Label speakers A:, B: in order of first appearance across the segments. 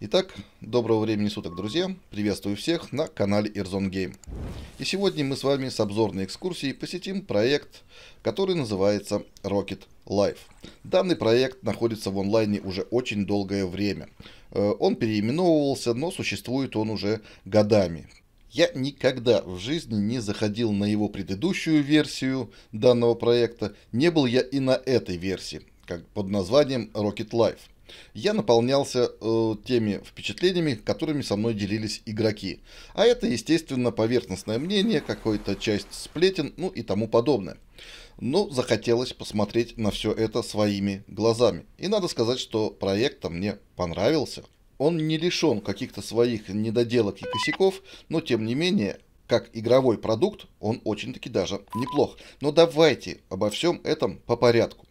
A: Итак, доброго времени суток, друзья! Приветствую всех на канале Airzone Game. И сегодня мы с вами с обзорной экскурсией посетим проект, который называется Rocket Life. Данный проект находится в онлайне уже очень долгое время. Э, он переименовывался, но существует он уже годами. Я никогда в жизни не заходил на его предыдущую версию данного проекта, не был я и на этой версии, как под названием Rocket Life – я наполнялся э, теми впечатлениями, которыми со мной делились игроки. А это, естественно, поверхностное мнение, какая-то часть сплетен, ну и тому подобное. Но захотелось посмотреть на все это своими глазами. И надо сказать, что проект мне понравился. Он не лишен каких-то своих недоделок и косяков, но тем не менее как игровой продукт, он очень-таки даже неплох. Но давайте обо всем этом по порядку.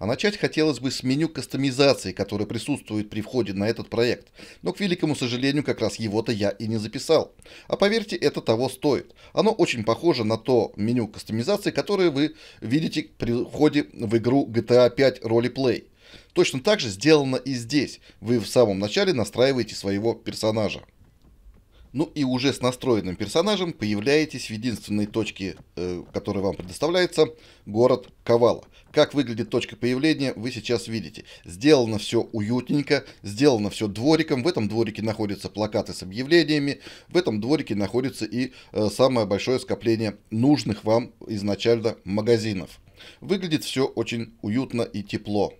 A: А начать хотелось бы с меню кастомизации, которое присутствует при входе на этот проект. Но, к великому сожалению, как раз его-то я и не записал. А поверьте, это того стоит. Оно очень похоже на то меню кастомизации, которое вы видите при входе в игру GTA 5 Roleplay. Точно так же сделано и здесь. Вы в самом начале настраиваете своего персонажа ну и уже с настроенным персонажем появляетесь в единственной точке, э, которая вам предоставляется, город Ковала. Как выглядит точка появления, вы сейчас видите. Сделано все уютненько, сделано все двориком. В этом дворике находятся плакаты с объявлениями, в этом дворике находится и э, самое большое скопление нужных вам изначально магазинов. Выглядит все очень уютно и тепло.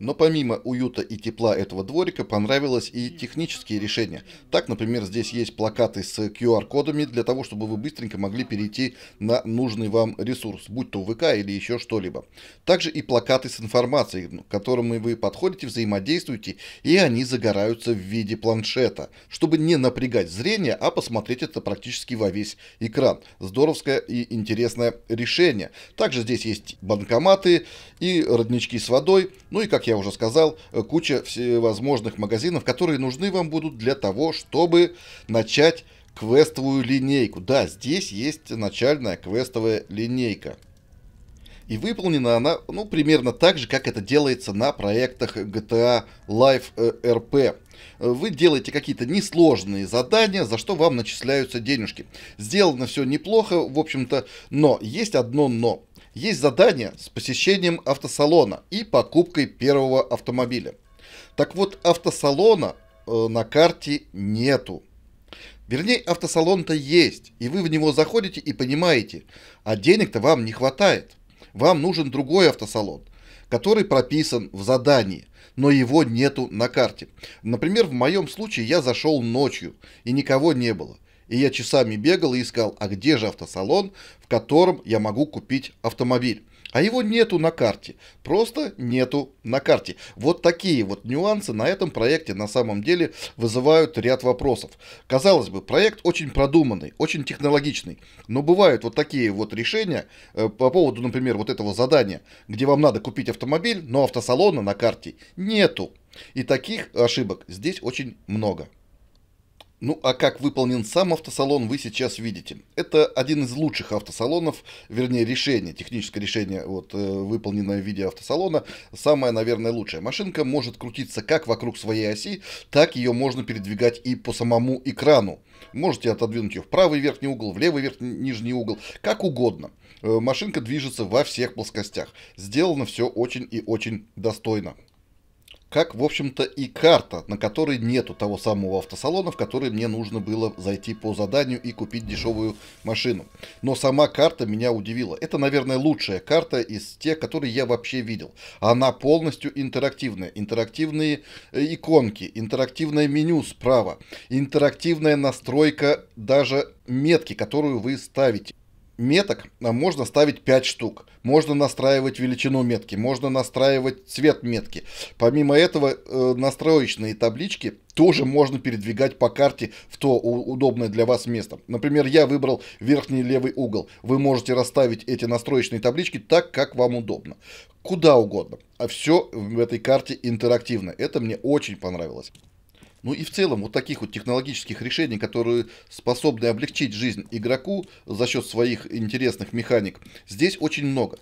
A: Но помимо уюта и тепла этого дворика понравилось и технические решения. Так, например, здесь есть плакаты с QR-кодами для того, чтобы вы быстренько могли перейти на нужный вам ресурс, будь то ВК или еще что-либо. Также и плакаты с информацией, ну, к которым вы подходите, взаимодействуете, и они загораются в виде планшета, чтобы не напрягать зрение, а посмотреть это практически во весь экран. Здоровское и интересное решение. Также здесь есть банкоматы и роднички с водой, ну и, как я уже сказал, э, куча всевозможных магазинов, которые нужны вам будут для того, чтобы начать квестовую линейку. Да, здесь есть начальная квестовая линейка. И выполнена она, ну, примерно так же, как это делается на проектах GTA Live RP. Вы делаете какие-то несложные задания, за что вам начисляются денежки. Сделано все неплохо, в общем-то, но есть одно но. Есть задание с посещением автосалона и покупкой первого автомобиля. Так вот, автосалона э, на карте нету. Вернее, автосалон-то есть, и вы в него заходите и понимаете, а денег-то вам не хватает. Вам нужен другой автосалон, который прописан в задании, но его нету на карте. Например, в моем случае я зашел ночью, и никого не было. И я часами бегал и искал, а где же автосалон, в котором я могу купить автомобиль. А его нету на карте. Просто нету на карте. Вот такие вот нюансы на этом проекте на самом деле вызывают ряд вопросов. Казалось бы, проект очень продуманный, очень технологичный. Но бывают вот такие вот решения э, по поводу, например, вот этого задания, где вам надо купить автомобиль, но автосалона на карте нету. И таких ошибок здесь очень много. Ну а как выполнен сам автосалон, вы сейчас видите. Это один из лучших автосалонов, вернее решение, техническое решение, вот, э, выполненное в виде автосалона, самое, наверное, лучшее. Машинка может крутиться как вокруг своей оси, так ее можно передвигать и по самому экрану. Можете отодвинуть ее в правый верхний угол, в левый верхний нижний угол, как угодно. Э, машинка движется во всех плоскостях. Сделано все очень и очень достойно как, в общем-то, и карта, на которой нету того самого автосалона, в который мне нужно было зайти по заданию и купить дешевую машину. Но сама карта меня удивила. Это, наверное, лучшая карта из тех, которые я вообще видел. Она полностью интерактивная. Интерактивные э, иконки, интерактивное меню справа, интерактивная настройка даже метки, которую вы ставите меток а, можно ставить 5 штук. Можно настраивать величину метки, можно настраивать цвет метки. Помимо этого, э, настроечные таблички тоже можно передвигать по карте в то удобное для вас место. Например, я выбрал верхний левый угол. Вы можете расставить эти настроечные таблички так, как вам удобно. Куда угодно. А все в этой карте интерактивно. Это мне очень понравилось. Ну и в целом вот таких вот технологических решений, которые способны облегчить жизнь игроку за счет своих интересных механик, здесь очень много.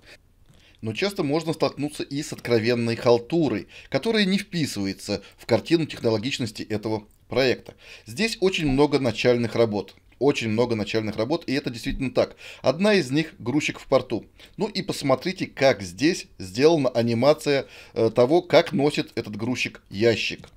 A: Но часто можно столкнуться и с откровенной халтурой, которая не вписывается в картину технологичности этого проекта. Здесь очень много начальных работ. Очень много начальных работ, и это действительно так. Одна из них – грузчик в порту. Ну и посмотрите, как здесь сделана анимация э, того, как носит этот грузчик ящик.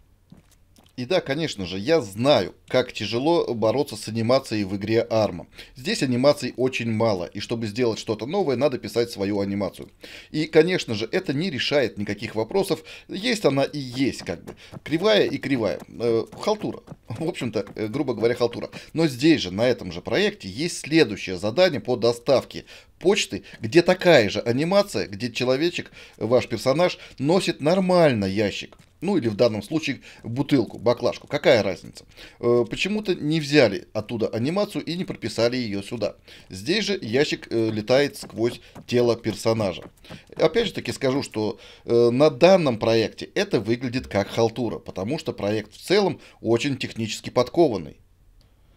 A: И да, конечно же, я знаю, как тяжело бороться с анимацией в игре Арма. Здесь анимаций очень мало, и чтобы сделать что-то новое, надо писать свою анимацию. И, конечно же, это не решает никаких вопросов, есть она и есть, как бы. Кривая и кривая. Э, халтура. В общем-то, э, грубо говоря, халтура. Но здесь же, на этом же проекте, есть следующее задание по доставке почты, где такая же анимация, где человечек, ваш персонаж, носит нормально ящик ну или в данном случае бутылку, баклажку, какая разница. Э, почему-то не взяли оттуда анимацию и не прописали ее сюда. Здесь же ящик э, летает сквозь тело персонажа. Опять же таки скажу, что э, на данном проекте это выглядит как халтура, потому что проект в целом очень технически подкованный.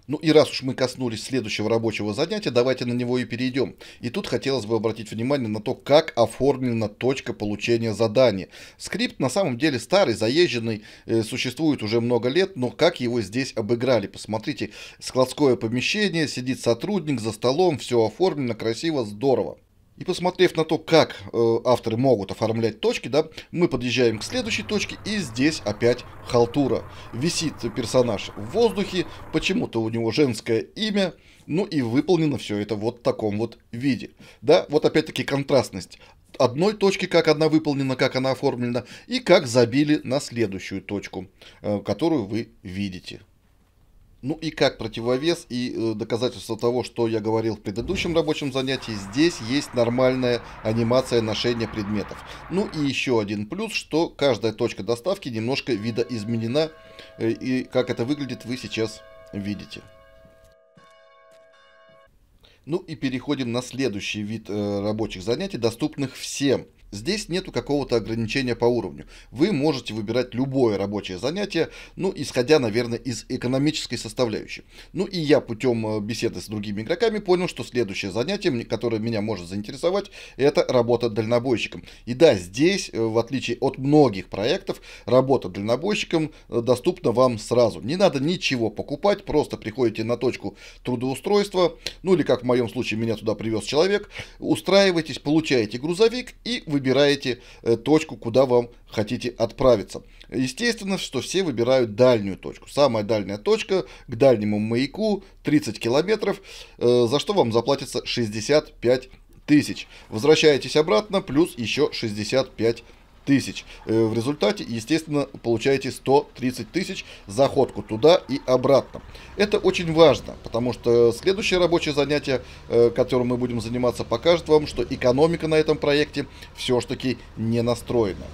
A: Ну и раз уж мы коснулись следующего рабочего занятия, давайте на него и перейдем. И тут хотелось бы обратить внимание на то, как оформлена точка получения задания. Скрипт на самом деле старый, заезженный, э, существует уже много лет, но как его здесь обыграли? Посмотрите, складское помещение, сидит сотрудник за столом, все оформлено красиво, здорово. И посмотрев на то, как э, авторы могут оформлять точки, да, мы подъезжаем к следующей точке, и здесь опять халтура. Висит персонаж в воздухе, почему-то у него женское имя, ну и выполнено все это вот в таком вот виде. Да, вот опять-таки контрастность одной точки, как она выполнена, как она оформлена, и как забили на следующую точку, э, которую вы видите. Ну и как противовес и э, доказательство того, что я говорил в предыдущем рабочем занятии, здесь есть нормальная анимация ношения предметов. Ну и еще один плюс, что каждая точка доставки немножко видоизменена, э, и как это выглядит вы сейчас видите. Ну и переходим на следующий вид э, рабочих занятий, доступных всем – Здесь нету какого-то ограничения по уровню. Вы можете выбирать любое рабочее занятие, ну, исходя, наверное, из экономической составляющей. Ну, и я путем э, беседы с другими игроками понял, что следующее занятие, которое меня может заинтересовать, это работа дальнобойщиком. И да, здесь, э, в отличие от многих проектов, работа дальнобойщиком э, доступна вам сразу. Не надо ничего покупать, просто приходите на точку трудоустройства, ну, или как в моем случае меня туда привез человек, устраиваетесь, получаете грузовик и вы выбираете э, точку, куда вам хотите отправиться. Естественно, что все выбирают дальнюю точку. Самая дальняя точка к дальнему маяку 30 километров, э, за что вам заплатится 65 тысяч. Возвращаетесь обратно, плюс еще 65 тысяч тысяч. Э, в результате, естественно, получаете 130 тысяч за ходку туда и обратно. Это очень важно, потому что следующее рабочее занятие, э, которым мы будем заниматься, покажет вам, что экономика на этом проекте все-таки не настроена.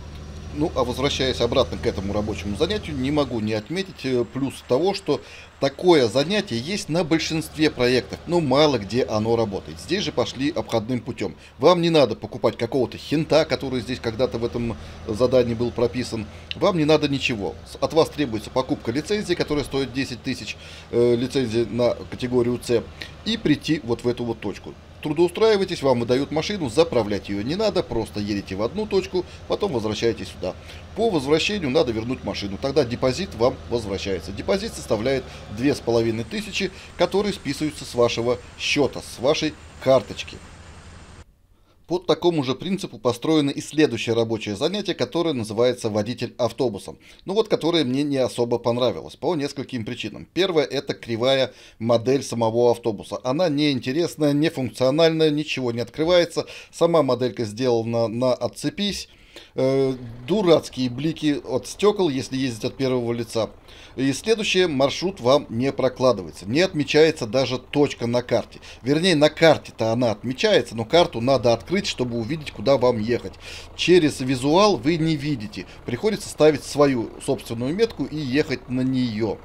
A: Ну, а возвращаясь обратно к этому рабочему занятию, не могу не отметить э, плюс того, что такое занятие есть на большинстве проектов, но ну, мало где оно работает. Здесь же пошли обходным путем. Вам не надо покупать какого-то хинта, который здесь когда-то в этом задании был прописан. Вам не надо ничего. От вас требуется покупка лицензии, которая стоит 10 тысяч, э, лицензии на категорию С, и прийти вот в эту вот точку трудоустраиваетесь, вам выдают машину, заправлять ее не надо, просто едете в одну точку, потом возвращаетесь сюда. По возвращению надо вернуть машину, тогда депозит вам возвращается. Депозит составляет 2500, которые списываются с вашего счета, с вашей карточки. По такому же принципу построено и следующее рабочее занятие, которое называется водитель автобуса. Ну вот, которое мне не особо понравилось по нескольким причинам. Первое это кривая модель самого автобуса. Она неинтересная, нефункциональная, ничего не открывается. Сама моделька сделана на отцепись Э, дурацкие блики от стекол, если ездить от первого лица. И следующее, маршрут вам не прокладывается. Не отмечается даже точка на карте. Вернее, на карте-то она отмечается, но карту надо открыть, чтобы увидеть, куда вам ехать. Через визуал вы не видите. Приходится ставить свою собственную метку и ехать на нее.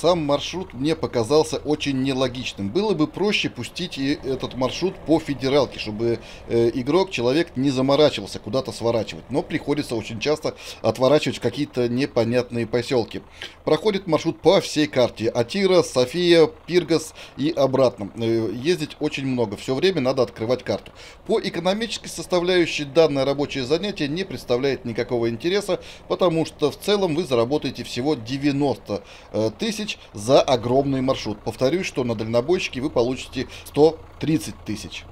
A: Сам маршрут мне показался очень нелогичным. Было бы проще пустить и этот маршрут по федералке, чтобы э, игрок, человек не заморачивался куда-то сворачивать. Но приходится очень часто отворачивать какие-то непонятные поселки. Проходит маршрут по всей карте. Атира, София, Пиргас и обратно. Э, ездить очень много. Все время надо открывать карту. По экономической составляющей данное рабочее занятие не представляет никакого интереса, потому что в целом вы заработаете всего 90 э, тысяч тысяч за огромный маршрут. Повторюсь, что на дальнобойщике вы получите 130 тысяч.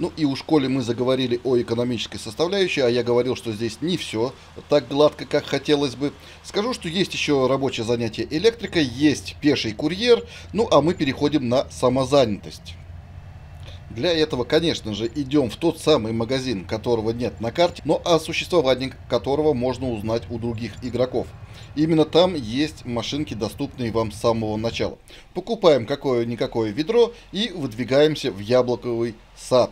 A: Ну и у школе мы заговорили о экономической составляющей, а я говорил, что здесь не все так гладко, как хотелось бы. Скажу, что есть еще рабочее занятие электрика, есть пеший курьер, ну а мы переходим на самозанятость. Для этого, конечно же, идем в тот самый магазин, которого нет на карте, но о существовании которого можно узнать у других игроков. Именно там есть машинки, доступные вам с самого начала. Покупаем какое-никакое ведро и выдвигаемся в яблоковый сад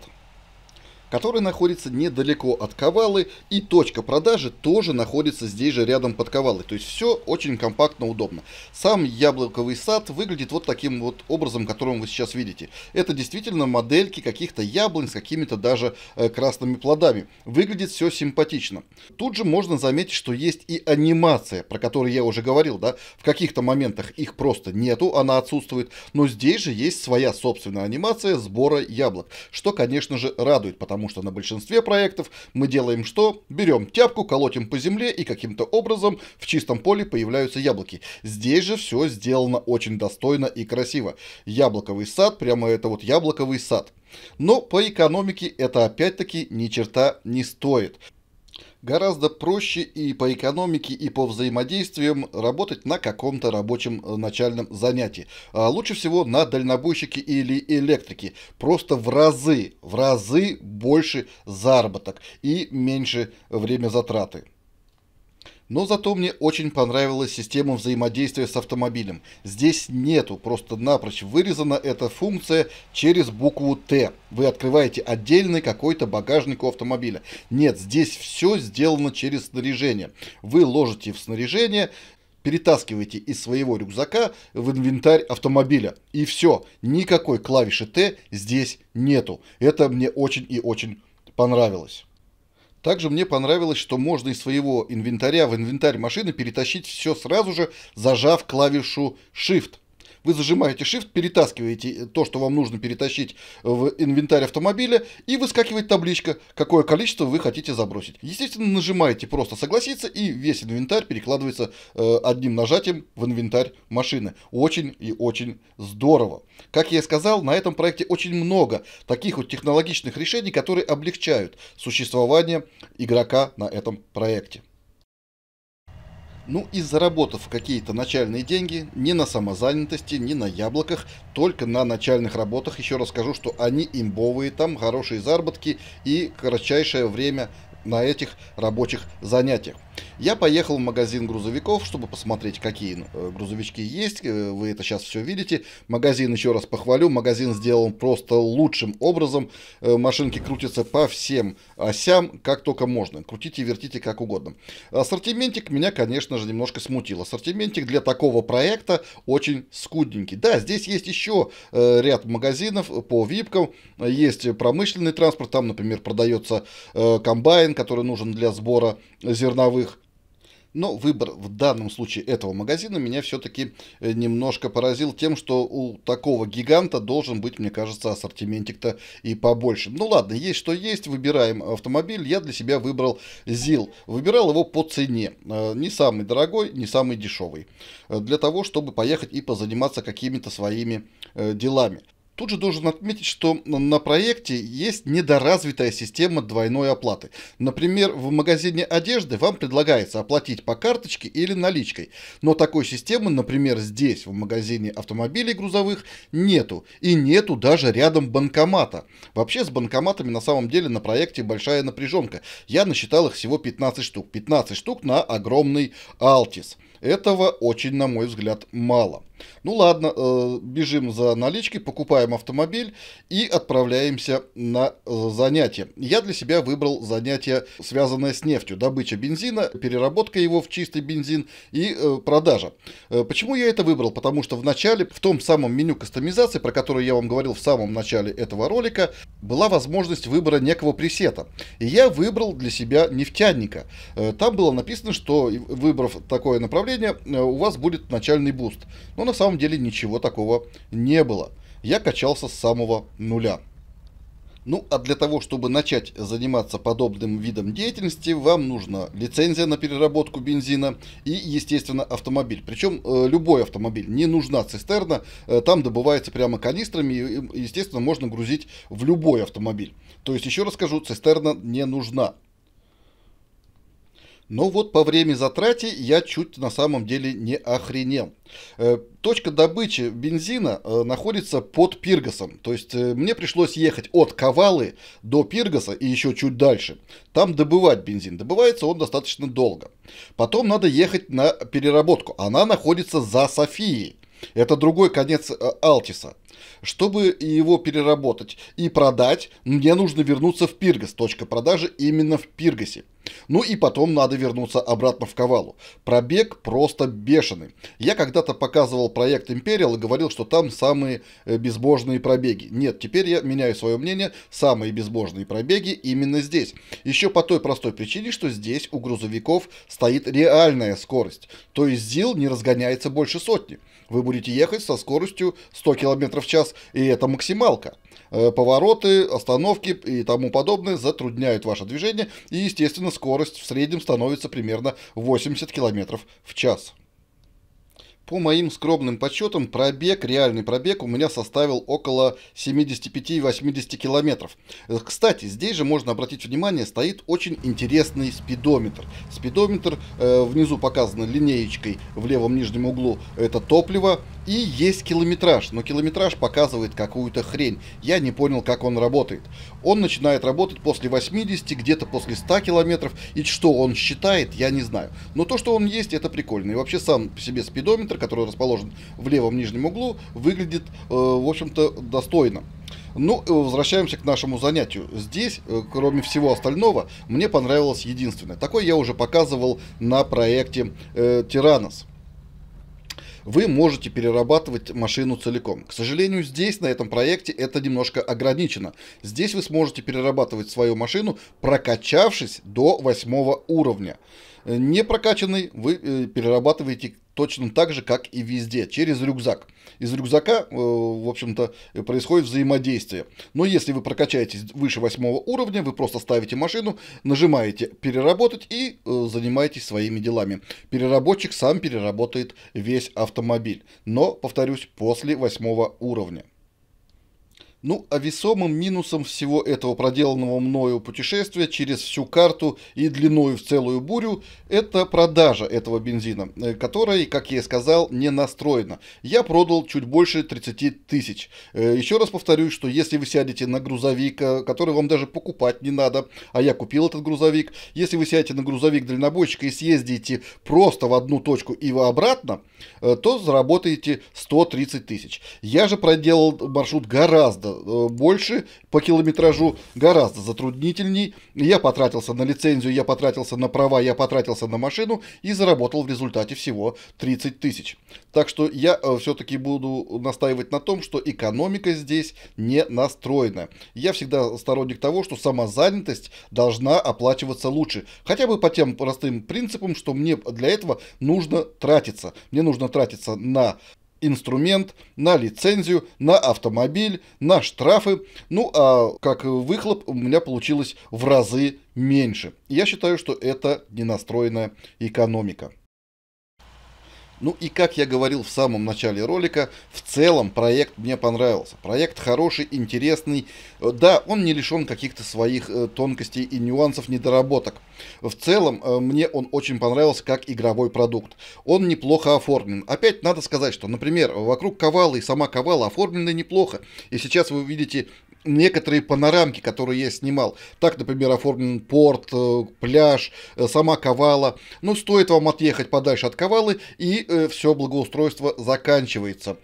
A: который находится недалеко от Ковалы, и точка продажи тоже находится здесь же рядом под Ковалой. То есть все очень компактно, удобно. Сам яблоковый сад выглядит вот таким вот образом, которым вы сейчас видите. Это действительно модельки каких-то яблонь с какими-то даже э, красными плодами. Выглядит все симпатично. Тут же можно заметить, что есть и анимация, про которую я уже говорил, да, в каких-то моментах их просто нету, она отсутствует, но здесь же есть своя собственная анимация сбора яблок, что, конечно же, радует, потому потому что на большинстве проектов мы делаем что? Берем тяпку, колотим по земле и каким-то образом в чистом поле появляются яблоки. Здесь же все сделано очень достойно и красиво. Яблоковый сад, прямо это вот яблоковый сад. Но по экономике это опять-таки ни черта не стоит гораздо проще и по экономике, и по взаимодействиям работать на каком-то рабочем э, начальном занятии. А лучше всего на дальнобойщике или электрике. Просто в разы, в разы больше заработок и меньше время затраты. Но зато мне очень понравилась система взаимодействия с автомобилем. Здесь нету, просто напрочь вырезана эта функция через букву «Т». Вы открываете отдельный какой-то багажник у автомобиля. Нет, здесь все сделано через снаряжение. Вы ложите в снаряжение, перетаскиваете из своего рюкзака в инвентарь автомобиля. И все, никакой клавиши «Т» здесь нету. Это мне очень и очень понравилось. Также мне понравилось, что можно из своего инвентаря в инвентарь машины перетащить все сразу же, зажав клавишу Shift – вы зажимаете Shift, перетаскиваете то, что вам нужно перетащить в инвентарь автомобиля, и выскакивает табличка, какое количество вы хотите забросить. Естественно, нажимаете просто согласиться, и весь инвентарь перекладывается э, одним нажатием в инвентарь машины. Очень и очень здорово. Как я и сказал, на этом проекте очень много таких вот технологичных решений, которые облегчают существование игрока на этом проекте. Ну и заработав какие-то начальные деньги, не на самозанятости, не на яблоках, только на начальных работах, еще раз скажу, что они имбовые, там хорошие заработки и кратчайшее время – на этих рабочих занятиях. Я поехал в магазин грузовиков, чтобы посмотреть, какие э, грузовички есть. Э, вы это сейчас все видите. Магазин, еще раз похвалю, магазин сделан просто лучшим образом. Э, машинки крутятся по всем осям, как только можно. Крутите, вертите, как угодно. Ассортиментик меня, конечно же, немножко смутил. Ассортиментик для такого проекта очень скудненький. Да, здесь есть еще ряд магазинов по випкам. Есть промышленный транспорт. Там, например, продается комбайн, который нужен для сбора зерновых. Но выбор в данном случае этого магазина меня все-таки э, немножко поразил тем, что у такого гиганта должен быть, мне кажется, ассортиментик-то и побольше. Ну ладно, есть что есть, выбираем автомобиль. Я для себя выбрал ЗИЛ. Выбирал его по цене. Э, не самый дорогой, не самый дешевый. Э, для того, чтобы поехать и позаниматься какими-то своими делами. Тут же должен отметить, что на проекте есть недоразвитая система двойной оплаты. Например, в магазине одежды вам предлагается оплатить по карточке или наличкой, но такой системы, например, здесь, в магазине автомобилей грузовых, нету. И нету даже рядом банкомата. Вообще с банкоматами на самом деле на проекте большая напряженка. Я насчитал их всего 15 штук. 15 штук на огромный Altis. Этого очень, на мой взгляд, мало. Ну ладно, э, бежим за наличкой, покупаем автомобиль и отправляемся на э, занятие. Я для себя выбрал занятие, связанное с нефтью. Добыча бензина, переработка его в чистый бензин и э, продажа. Э, почему я это выбрал? Потому что в начале, в том самом меню кастомизации, про которое я вам говорил в самом начале этого ролика, была возможность выбора некого пресета. И я выбрал для себя нефтяника. Э, там было написано, что выбрав такое направление, э, у вас будет начальный буст. Но на самом деле ничего такого не было. Я качался с самого нуля. Ну, а для того, чтобы начать заниматься подобным видом деятельности, вам нужна лицензия на переработку бензина и, естественно, автомобиль. Причем э, любой автомобиль, не нужна цистерна, э, там добывается прямо канистрами, и, естественно, можно грузить в любой автомобиль. То есть, еще раз скажу, цистерна не нужна. Но вот по времени затрате я чуть на самом деле не охренел. Э, точка добычи бензина э, находится под Пиргосом, То есть э, мне пришлось ехать от Кавалы до Пиргоса и еще чуть дальше. Там добывать бензин. Добывается он достаточно долго. Потом надо ехать на переработку. Она находится за Софией. Это другой конец Алтиса. Чтобы его переработать и продать, мне нужно вернуться в Пиргас. Точка продажи именно в Пиргасе. Ну и потом надо вернуться обратно в Ковалу. Пробег просто бешеный. Я когда-то показывал проект Imperial и говорил, что там самые э, безбожные пробеги. Нет, теперь я меняю свое мнение. Самые безбожные пробеги именно здесь. Еще по той простой причине, что здесь у грузовиков стоит реальная скорость. То есть ЗИЛ не разгоняется больше сотни. Вы будете ехать со скоростью 100 км в час сейчас, и это максималка. Э, повороты, остановки и тому подобное затрудняют ваше движение, и, естественно, скорость в среднем становится примерно 80 км в час. По моим скромным подсчетам, пробег, реальный пробег у меня составил около 75-80 километров. Э, кстати, здесь же можно обратить внимание, стоит очень интересный спидометр. Спидометр э, внизу показан линеечкой в левом нижнем углу, это топливо. И есть километраж, но километраж показывает какую-то хрень. Я не понял, как он работает. Он начинает работать после 80, где-то после 100 километров. И что он считает, я не знаю. Но то, что он есть, это прикольно. И вообще сам по себе спидометр компьютер, который расположен в левом нижнем углу, выглядит, э, в общем-то, достойно. Ну, э, возвращаемся к нашему занятию. Здесь, э, кроме всего остального, мне понравилось единственное. Такое я уже показывал на проекте э, вы можете перерабатывать машину целиком. К сожалению, здесь, на этом проекте, это немножко ограничено. Здесь вы сможете перерабатывать свою машину, прокачавшись до восьмого уровня. Не прокачанный вы э, перерабатываете точно так же, как и везде, через рюкзак. Из рюкзака, э, в общем-то, происходит взаимодействие. Но если вы прокачаетесь выше восьмого уровня, вы просто ставите машину, нажимаете «Переработать» и э, занимаетесь своими делами. Переработчик сам переработает весь автомобиль, но, повторюсь, после восьмого уровня. Ну, а весомым минусом всего этого проделанного мною путешествия через всю карту и длиною в целую бурю – это продажа этого бензина, э, который, как я и сказал, не настроена. Я продал чуть больше 30 тысяч. Э, еще раз повторюсь, что если вы сядете на грузовик, э, который вам даже покупать не надо, а я купил этот грузовик, если вы сядете на грузовик дальнобойщика и съездите просто в одну точку и обратно, то заработаете 130 тысяч. Я же проделал маршрут гораздо Э, больше, по километражу гораздо затруднительней. Я потратился на лицензию, я потратился на права, я потратился на машину и заработал в результате всего 30 тысяч. Так что я э, все-таки буду настаивать на том, что экономика здесь не настроена. Я всегда сторонник того, что самозанятость должна оплачиваться лучше. Хотя бы по тем простым принципам, что мне для этого нужно тратиться. Мне нужно тратиться на инструмент, на лицензию, на автомобиль, на штрафы. Ну а как выхлоп у меня получилось в разы меньше. Я считаю, что это ненастроенная экономика. Ну и как я говорил в самом начале ролика, в целом проект мне понравился. Проект хороший, интересный. Э, да, он не лишен каких-то своих э, тонкостей и нюансов, недоработок. В целом э, мне он очень понравился как игровой продукт. Он неплохо оформлен. Опять надо сказать, что, например, вокруг Ковала и сама Ковала оформлены неплохо. И сейчас вы видите некоторые панорамки, которые я снимал. Так, например, оформлен порт, э, пляж, э, сама Кавала. Но ну, стоит вам отъехать подальше от Кавалы, и э, все благоустройство заканчивается.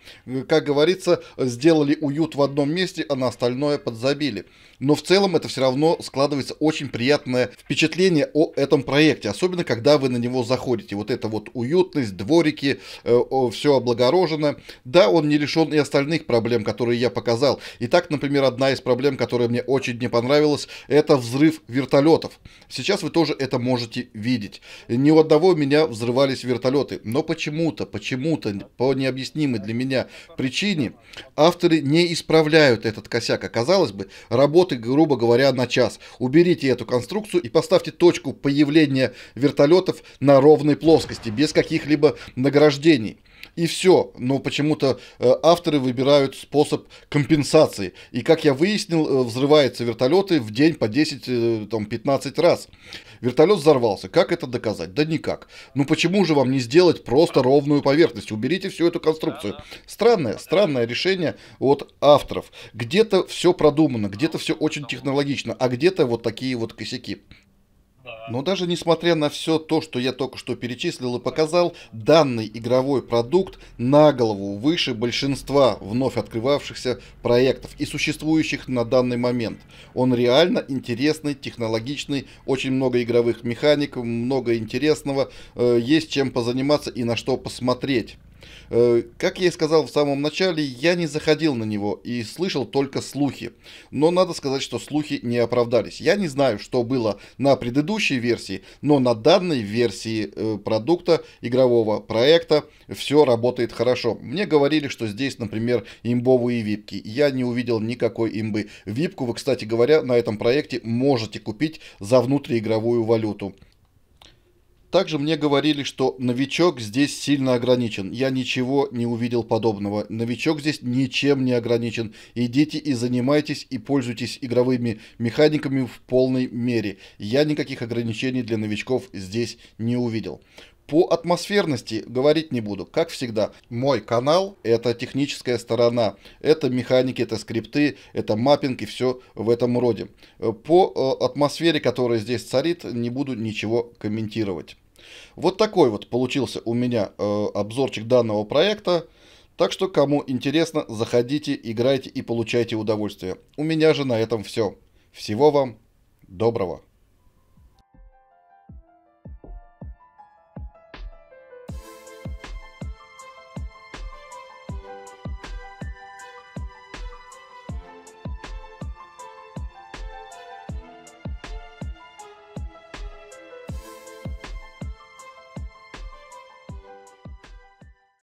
A: Как говорится, сделали уют в одном месте, а на остальное подзабили но в целом это все равно складывается очень приятное впечатление о этом проекте, особенно когда вы на него заходите. Вот это вот уютность, дворики, э, все облагорожено. Да, он не лишен и остальных проблем, которые я показал. И так, например, одна из проблем, которая мне очень не понравилась, это взрыв вертолетов. Сейчас вы тоже это можете видеть. Ни у одного у меня взрывались вертолеты, но почему-то, почему-то, по необъяснимой для меня причине, авторы не исправляют этот косяк. Оказалось бы, работа вертолеты, грубо говоря, на час. Уберите эту конструкцию и поставьте точку появления вертолетов на ровной плоскости, без каких-либо награждений и все. Но почему-то э, авторы выбирают способ компенсации. И, как я выяснил, э, взрываются вертолеты в день по 10-15 э, раз. Вертолет взорвался. Как это доказать? Да никак. Ну почему же вам не сделать просто ровную поверхность? Уберите всю эту конструкцию. Странное, странное решение от авторов. Где-то все продумано, где-то все очень технологично, а где-то вот такие вот косяки. Но даже несмотря на все то, что я только что перечислил и показал, данный игровой продукт на голову выше большинства вновь открывавшихся проектов и существующих на данный момент. Он реально интересный, технологичный, очень много игровых механик, много интересного, э, есть чем позаниматься и на что посмотреть. Э, как я и сказал в самом начале, я не заходил на него и слышал только слухи. Но надо сказать, что слухи не оправдались. Я не знаю, что было на предыдущей версии, но на данной версии э, продукта, игрового проекта, все работает хорошо. Мне говорили, что здесь, например, имбовые випки. Я не увидел никакой имбы. Випку вы, кстати говоря, на этом проекте можете купить за внутриигровую валюту. Также мне говорили, что новичок здесь сильно ограничен. Я ничего не увидел подобного. Новичок здесь ничем не ограничен. Идите и занимайтесь и пользуйтесь игровыми механиками в полной мере. Я никаких ограничений для новичков здесь не увидел. По атмосферности говорить не буду. Как всегда, мой канал – это техническая сторона, это механики, это скрипты, это маппинг и все в этом роде. По э, атмосфере, которая здесь царит, не буду ничего комментировать. Вот такой вот получился у меня э, обзорчик данного проекта. Так что, кому интересно, заходите, играйте и получайте удовольствие. У меня же на этом все. Всего вам доброго.